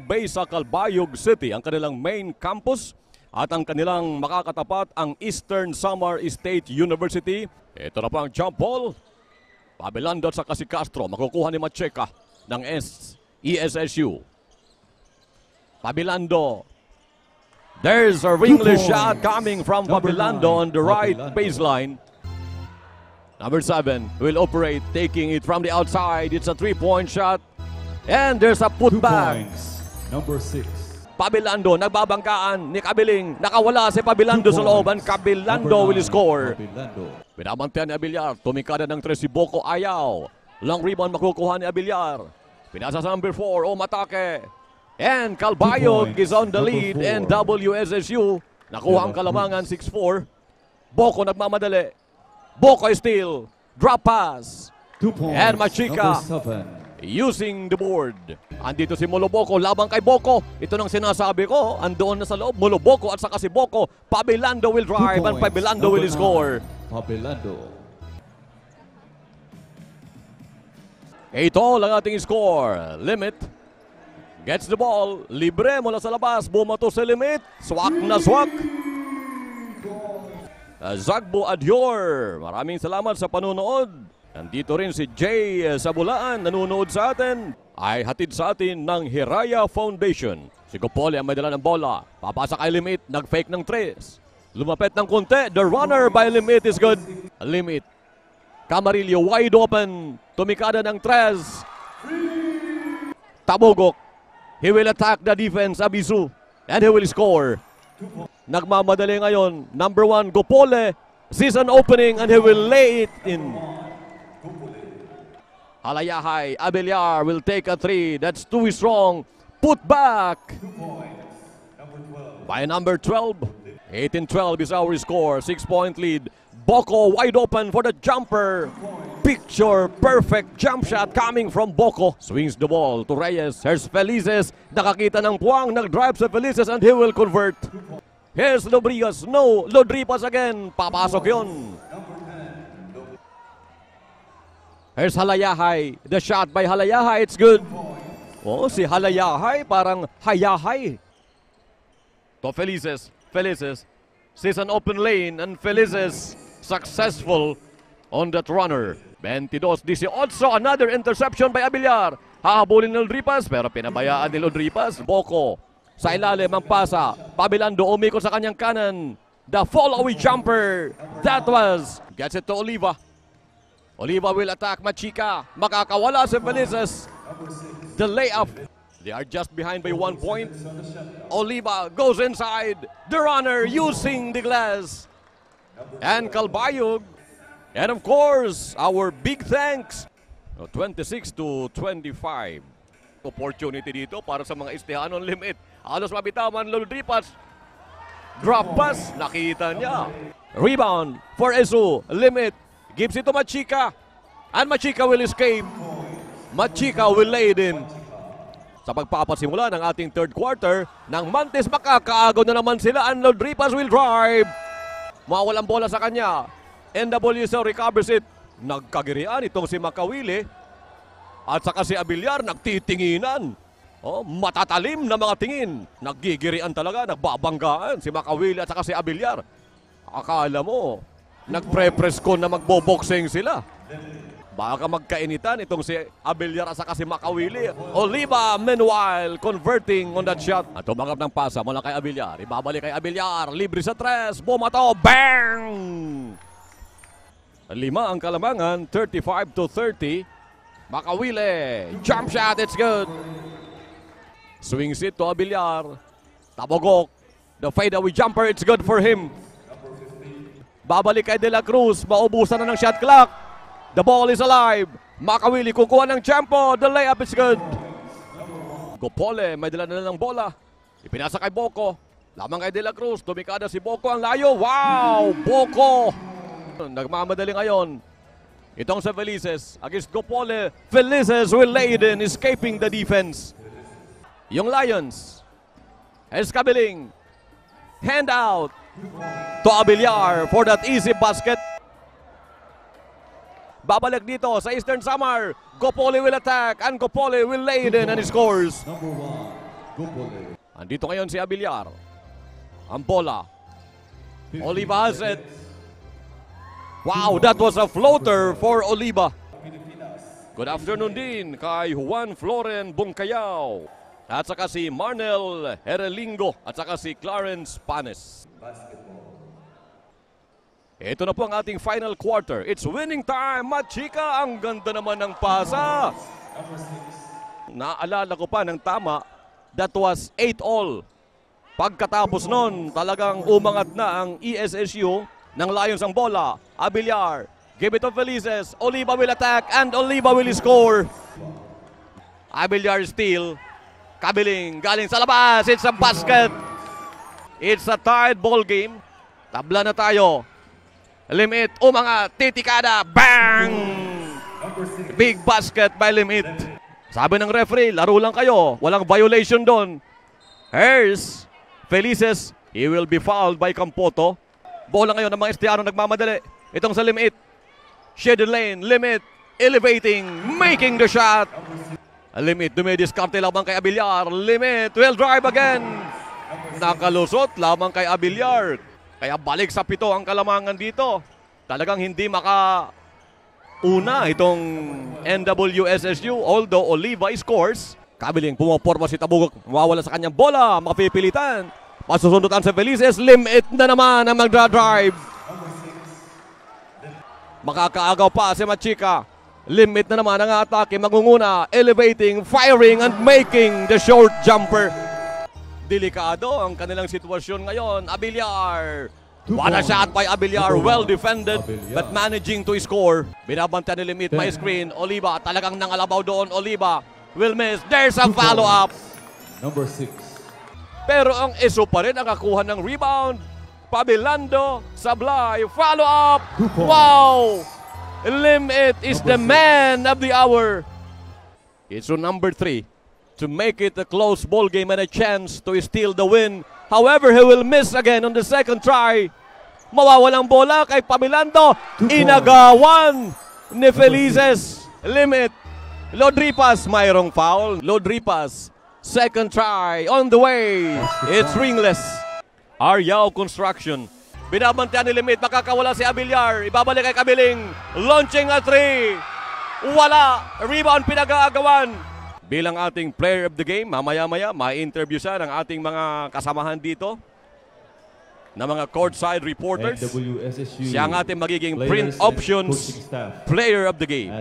Bay sa Calbayog City, ang kanilang main campus at ang kanilang makakatapat ang Eastern Samar State University. Ito na po ang jump ball. Pabilandot sa kasi Castro. Makukuha ni Macheca ng ESSU. Pabilando. There's a ringlet shot coming from Pabilando on the right baseline. Number seven will operate, taking it from the outside. It's a three-point shot. And there's a putback. Number 6. Pabilando, nagbabangkaan ni Kabiling. Nakawala si Pabilando sa looban. Kabilando will score. Pinamantayan ni Abilyar. Tumikada ng 3 si Boko Ayaw. Long rebound makukuha ni Abilyar. Pinasa sa number 4, Omatake. And Calbayog is on the lead and WSSU. Nakuha ang kalamangan 6-4. Boko nagmamadali. Boko still. Drop pass. And Machika using the board. Andito si Moloboko laban kay Boko. Ito nang sinasabi ko, andoon na sa loob Moloboko at saka si Boko. Pabilando will drive and Pabilando will score. Pabilando. Ito lang ating score. Limit. Gets the ball. Libre mula sa labas. Bumato sa limit. Swak na swak. Zagbo Adior. Maraming salamat sa panonood. Nandito rin si Jay Sabulaan, nanonood sa atin, ay hatid sa atin ng Hiraya Foundation. Si Gopoli ang may dala ng bola, papasa kay Limit, nag-fake ng tres. Lumapit ng konti, the runner by Limit is good. Limit, Camarillo wide open, tumikada ng tres. Tabogok, he will attack the defense, Abisu, and he will score. Nagmamadali ngayon, number one, Gopole, season opening, and he will lay it in. Halayahay. Abeliar will take a three. That's too strong. Put back. Number By number 12. 18-12 is our score. Six-point lead. Boko wide open for the jumper. Picture perfect jump shot coming from Boko. Swings the ball to Reyes. Here's Felices. Nakakita ng puwang. Nag-drive sa Felices and he will convert. Here's Lobrigas. No. Lodripas again. Papasok yun. Here's Halayahay. The shot by Halayahay. It's good. Oh, si Halayahay parang hayahay. To Felices. Felices sees an open lane and Felices successful on that runner. 22-18. Another interception by Abillar. Hahabulin ng Dripas pero pinabayaan ni Dripas. Boko sa ilalim ang pasa. Pabilando umikot sa kanyang kanan. The fall away jumper. That was. Gets it to Oliva. Oliva will attack Machika. Makakawala si Benitez. The layup. They are just behind by one point. Oliva goes inside. The runner using the glass. And Kalbayog. And of course, our big thanks. 26 to 25. Opportunity dito para sa mga Estehanon limit. Alos mabitaman, Lulripas. Drop pass, nakita niya. Rebound for Esu, limit. Gives it to Machika. And Machika will escape. Machika will lay it in. Sa pagpapasimula ng ating third quarter, ng Mantis makakaagaw na naman sila and Lodripas will drive. Mawal ang bola sa kanya. NWSO recovers it. Nagkagirian itong si Makawili. At saka si Abilyar nagtitinginan. Oh, matatalim na mga tingin. Nagigirian talaga, nagbabanggaan si Makawili at saka si Abilyar. Akala mo, Nagpre-press ko na magbo-boxing sila. Baka magkainitan itong si Abelyar sa kasi Makawili. Oliva meanwhile converting on that shot. At tumanggap ng pasa mula kay Abelyar. Ibabalik kay Abelyar. Libre sa tres. Bumato. Bang! Lima ang kalamangan. 35 to 30. Makawili. Jump shot. It's good. Swings it to Abelyar. Tabogok. The fadeaway jumper. It's good for him. Babalik kay De La Cruz. Maubusan na ng shot clock. The ball is alive. Makawili kukuha ng tempo. The layup is good. Gopole, may dala na ng bola. Ipinasa kay Boko. Lamang kay De La Cruz. Tumikada si Boko. Ang layo. Wow! Boko! Nagmamadali ngayon. Itong sa Felices against Gopole. Felices will lay it in, escaping the defense. Yung Lions. Escabiling. Hand out to Abiliar for that easy basket. Babalik dito sa Eastern Samar. Gopoli will attack and Gopoli will lay it in and he scores. Andito ngayon si Abiliar. Ang bola. Oliva has it. Wow, that was a floater for Oliva. Good afternoon din kay Juan Floren Bungkayao. At saka si Marnel Herelingo at saka si Clarence Panes. Basketball. Ito na po ang ating final quarter. It's winning time, Machika. Ang ganda naman ng pasa. Naalala ko pa ng tama, that was 8 all. Pagkatapos nun, talagang umangat na ang ESSU ng Lions ang bola. Abilyar, give it to Felices. Oliva will attack and Oliva will score. Abilyar steal. Kabiling galing sa labas. It's a basket. It's a tied ball game. Tabla na tayo. Limit. O mga titikada. Bang! Big basket by Limit. Sabi ng referee, laro lang kayo. Walang violation doon. Hers. Felices. He will be fouled by Campoto. Bola ngayon ng mga Estiano nagmamadali. Itong sa Limit. Shaded lane. Limit. Elevating. Making the shot. Limit, dumidiskarte lamang kay Abilyar. Limit, well drive again. Nakalusot lamang kay Abilyar. Kaya balik sa pito ang kalamangan dito. Talagang hindi maka una itong NWSSU although Oliva scores. Kabiling pumaporma si Tabugok. Mawawala sa kanyang bola. Makapipilitan. Masusundutan sa Felices. Limit na naman ang magdra-drive. Makakaagaw pa si Machika. Limit na naman ang atake. Mangunguna, elevating, firing, and making the short jumper. Delikado ang kanilang sitwasyon ngayon. Abiliar. What a shot by Abiliar. Well defended, but managing to score. Binabanta ni Limit. May screen. Oliva. Talagang nangalabaw doon. Oliva will miss. There's a follow-up. Number 6. Pero ang eso pa rin ang kakuha ng rebound. Pabilando, Sablay, follow-up. Wow! Limit is number the three. man of the hour. It's on number three to make it a close ball game and a chance to steal the win. However, he will miss again on the second try. Mawawalang bola kay Pamilando. Inagawan ni Felices. Limit. Lodripas, mayroong foul. Lodripas, second try on the way. It's ringless. Aryao Construction. Binabantayan ni Limit. Makakawala si Abilyar. Ibabalik kay Kabiling. Launching at 3. Wala. Rebound pinag-aagawan. Bilang ating player of the game, mamaya-maya, ma-interview siya ng ating mga kasamahan dito na mga courtside reporters. Siya ang ating magiging print options player of the game.